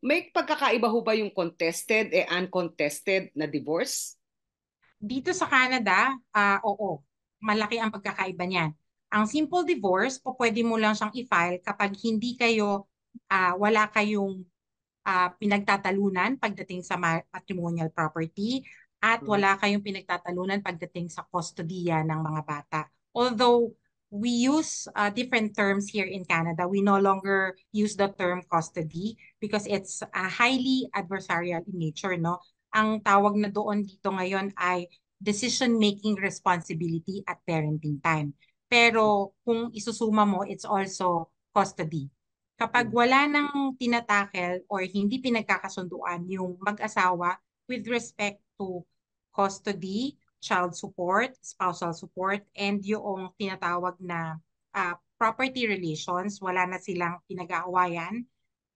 May pagkakaiba ho ba yung contested e uncontested na divorce? Dito sa Canada, uh, oo. Malaki ang pagkakaiba niyan. Ang simple divorce, po pwede mo lang siyang i-file kapag hindi kayo, uh, wala kayong uh, pinagtatalunan pagdating sa matrimonial property at mm-hmm. wala kayong pinagtatalunan pagdating sa kustodiya ng mga bata. Although we use uh, different terms here in Canada. We no longer use the term custody because it's uh, highly adversarial in nature. No? Ang tawag na doon dito ngayon ay decision-making responsibility at parenting time. Pero kung isusuma mo, it's also custody. Kapag hmm. wala nang tinatakel or hindi pinagkakasunduan yung mag-asawa with respect to custody, child support, spousal support, and yung tinatawag na uh, property relations, wala na silang pinag-aawayan,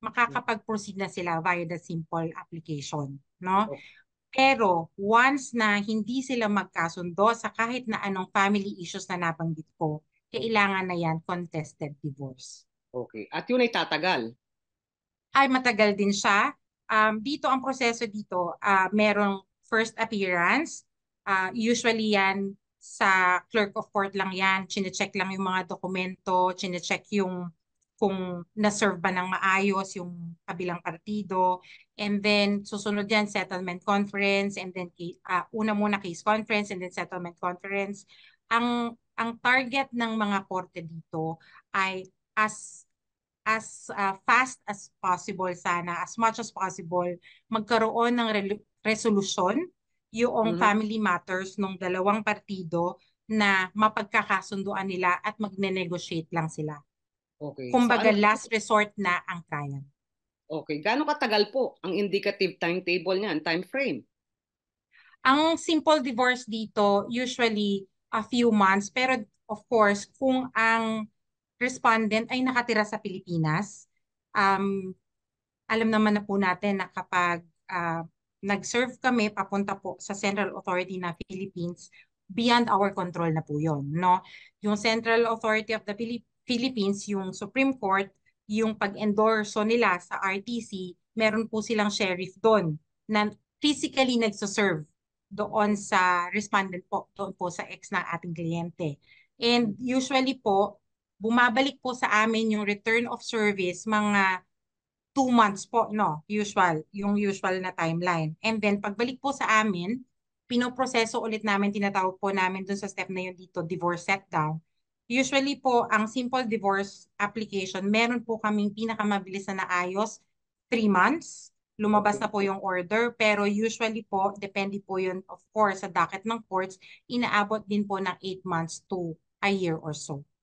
makakapag-proceed na sila via the simple application. No? Oh. Pero once na hindi sila magkasundo sa kahit na anong family issues na nabanggit ko, kailangan na yan contested divorce. Okay. At yun ay tatagal? Ay, matagal din siya. Um, dito ang proseso dito, uh, merong first appearance, uh, usually yan sa clerk of court lang yan, chinecheck lang yung mga dokumento, chinecheck yung kung na-serve ba ng maayos yung kabilang partido. And then susunod yan, settlement conference, and then uh, una muna case conference, and then settlement conference. Ang, ang target ng mga korte dito ay as as uh, fast as possible sana, as much as possible, magkaroon ng re- resolusyon yung mm-hmm. family matters ng dalawang partido na mapagkakasunduan nila at magne-negotiate lang sila. Okay. Kumbaga so, ano... last resort na ang client. Okay. Gaano katagal po ang indicative timetable niyan, time frame? Ang simple divorce dito, usually a few months. Pero of course, kung ang respondent ay nakatira sa Pilipinas, um, alam naman na po natin na kapag uh, nag-serve kami papunta po sa Central Authority na Philippines beyond our control na po yun. No? Yung Central Authority of the Philippines, yung Supreme Court, yung pag-endorso nila sa RTC, meron po silang sheriff doon na physically nagsaserve doon sa respondent po, doon po sa ex na ating kliyente. And usually po, bumabalik po sa amin yung return of service mga two months po, no? Usual, yung usual na timeline. And then, pagbalik po sa amin, pinoproseso ulit namin, tinatawag po namin dun sa step na yun dito, divorce setdown. Usually po, ang simple divorce application, meron po kaming pinakamabilis na naayos, three months. Lumabas na po yung order, pero usually po, depende po yun, of course, sa docket ng courts, inaabot din po ng eight months to a year or so.